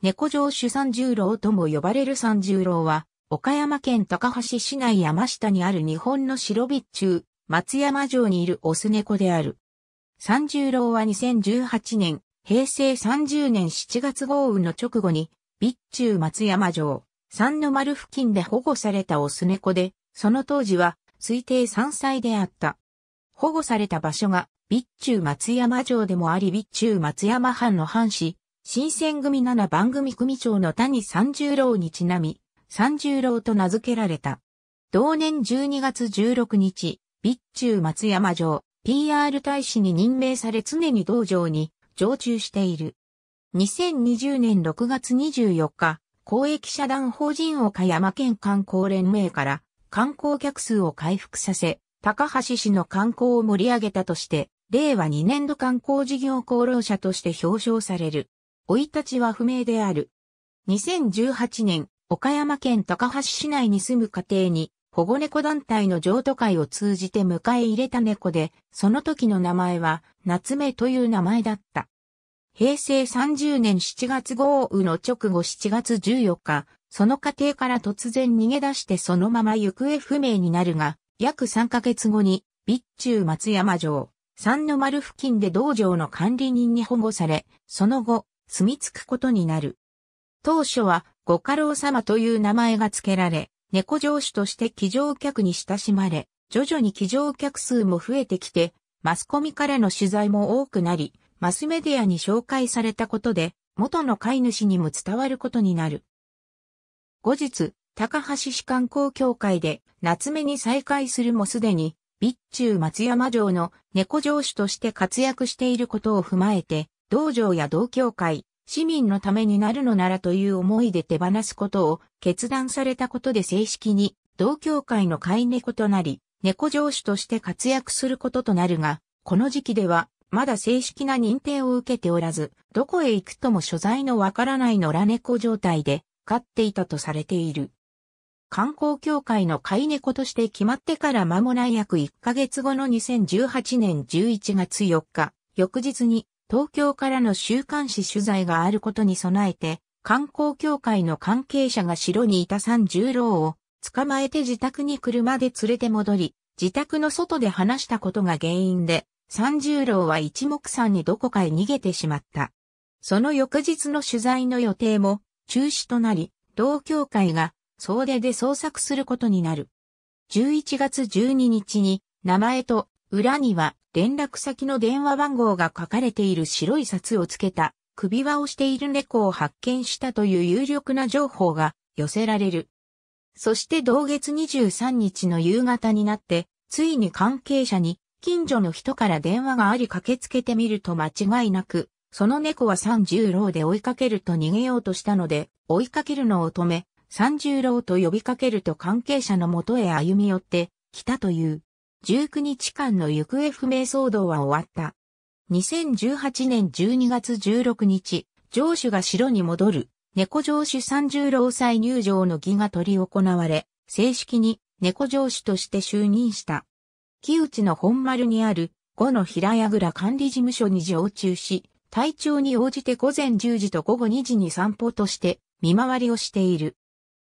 猫城主三十郎とも呼ばれる三十郎は、岡山県高橋市内山下にある日本の白備中、松山城にいるオス猫である。三十郎は2018年、平成30年7月豪雨の直後に、備中松山城、三の丸付近で保護されたオス猫で、その当時は推定3歳であった。保護された場所が、備中松山城でもあり備中松山藩の藩士、新選組7番組組長の谷三十郎にちなみ、三十郎と名付けられた。同年12月16日、備中松山城、PR 大使に任命され常に道場に常駐している。2020年6月24日、公益社団法人岡山県観光連盟から観光客数を回復させ、高橋氏の観光を盛り上げたとして、令和2年度観光事業功労者として表彰される。生い立ちは不明である。2018年、岡山県高橋市内に住む家庭に、保護猫団体の譲渡会を通じて迎え入れた猫で、その時の名前は、夏目という名前だった。平成30年7月豪雨の直後7月14日、その家庭から突然逃げ出してそのまま行方不明になるが、約3ヶ月後に、備中松山城、三の丸付近で道場の管理人に保護され、その後、住み着くことになる。当初は五家老様という名前が付けられ、猫城主として騎乗客に親しまれ、徐々に騎乗客数も増えてきて、マスコミからの取材も多くなり、マスメディアに紹介されたことで、元の飼い主にも伝わることになる。後日、高橋市観光協会で夏目に再会するもすでに、備中松山城の猫城主として活躍していることを踏まえて、道場や同協会、市民のためになるのならという思いで手放すことを決断されたことで正式に同協会の飼い猫となり、猫上司として活躍することとなるが、この時期ではまだ正式な認定を受けておらず、どこへ行くとも所在のわからない野良猫状態で飼っていたとされている。観光協会の飼い猫として決まってから間もない約1ヶ月後の2018年11月4日、翌日に東京からの週刊誌取材があることに備えて、観光協会の関係者が城にいた三十郎を捕まえて自宅に車で連れて戻り、自宅の外で話したことが原因で、三十郎は一目散にどこかへ逃げてしまった。その翌日の取材の予定も中止となり、同協会が総出で捜索することになる。11月12日に名前と裏には連絡先の電話番号が書かれている白い札をつけた首輪をしている猫を発見したという有力な情報が寄せられる。そして同月23日の夕方になって、ついに関係者に近所の人から電話があり駆けつけてみると間違いなく、その猫は三十郎で追いかけると逃げようとしたので、追いかけるのを止め、三十郎と呼びかけると関係者のもとへ歩み寄ってきたという。19日間の行方不明騒動は終わった。2018年12月16日、城主が城に戻る、猫城主三十郎祭入場の儀が取り行われ、正式に猫城主として就任した。木内の本丸にある、五の平屋倉管理事務所に常駐し、体調に応じて午前10時と午後2時に散歩として見回りをしている。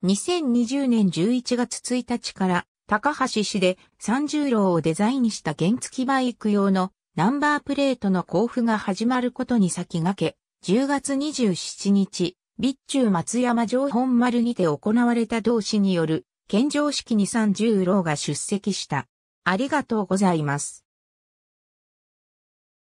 2020年11月1日から高橋氏で30郎をデザインした原付バイク用のナンバープレートの交付が始まることに先駆け、10月27日、備中松山城本丸にて行われた同市による献上式に30郎が出席した。ありがとうございます。